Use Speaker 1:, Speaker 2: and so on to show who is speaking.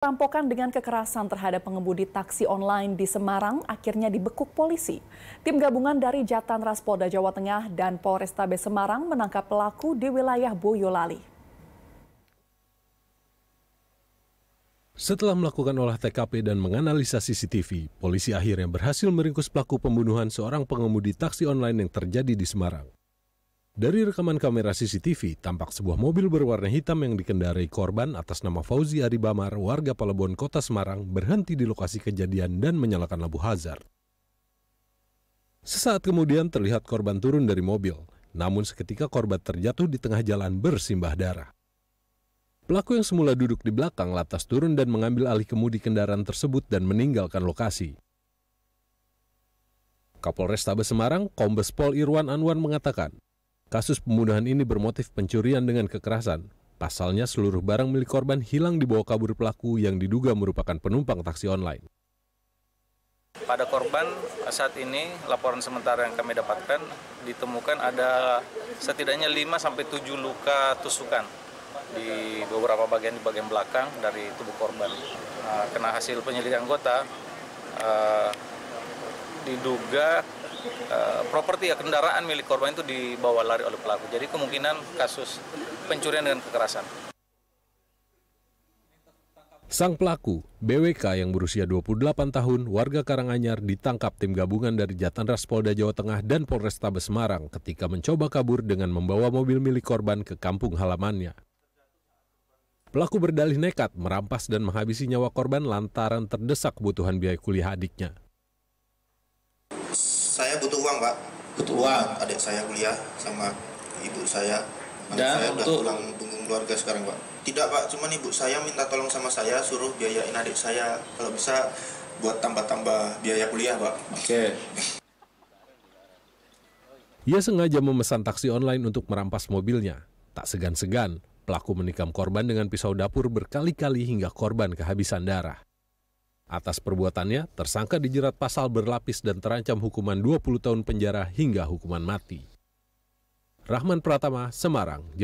Speaker 1: Rampokan dengan kekerasan terhadap pengemudi taksi online di Semarang akhirnya dibekuk polisi. Tim gabungan dari Jatan Ras Polda Jawa Tengah dan Polrestabes Semarang menangkap pelaku di
Speaker 2: wilayah Boyolali.
Speaker 3: Setelah melakukan olah TKP dan menganalisa CCTV, polisi akhirnya berhasil meringkus pelaku pembunuhan seorang pengemudi taksi online yang terjadi di Semarang. Dari rekaman kamera CCTV, tampak sebuah mobil berwarna hitam yang dikendarai korban atas nama Fauzi Aribamar, warga Palebon, Kota Semarang, berhenti di lokasi kejadian dan menyalakan lampu hazard. Sesaat kemudian terlihat korban turun dari mobil, namun seketika korban terjatuh di tengah jalan bersimbah darah. Pelaku yang semula duduk di belakang lantas turun dan mengambil alih kemudi kendaraan tersebut dan meninggalkan lokasi. Kapolres Tabes Semarang, Kombes Pol Irwan Anwar mengatakan, Kasus pembunuhan ini bermotif pencurian dengan kekerasan. Pasalnya seluruh barang milik korban hilang dibawa kabur pelaku yang diduga merupakan penumpang taksi online.
Speaker 1: Pada korban saat ini laporan sementara yang kami dapatkan ditemukan ada setidaknya 5 sampai 7 luka tusukan di beberapa bagian di bagian belakang dari tubuh korban. Eh, kena hasil penyelidikan anggota eh, diduga uh, properti ya kendaraan milik korban itu dibawa lari oleh pelaku. Jadi kemungkinan kasus pencurian dengan kekerasan.
Speaker 3: Sang pelaku, BWK yang berusia 28 tahun, warga Karanganyar ditangkap tim gabungan dari jatan Polda Jawa Tengah dan Polrestabes Semarang ketika mencoba kabur dengan membawa mobil milik korban ke kampung halamannya. Pelaku berdalih nekat merampas dan menghabisi nyawa korban lantaran terdesak kebutuhan biaya kuliah adiknya
Speaker 2: saya butuh uang pak butuh uang adik saya kuliah sama ibu saya dan saya untuk udah pulang punggung keluarga sekarang pak tidak pak cuman ibu saya minta tolong sama saya suruh biayain adik saya kalau bisa buat tambah-tambah biaya kuliah pak oke okay.
Speaker 3: Ia sengaja memesan taksi online untuk merampas mobilnya. Tak segan-segan, pelaku menikam korban dengan pisau dapur berkali-kali hingga korban kehabisan darah. Atas perbuatannya, tersangka dijerat pasal berlapis dan terancam hukuman 20 tahun penjara hingga hukuman mati. Rahman Pratama, Semarang.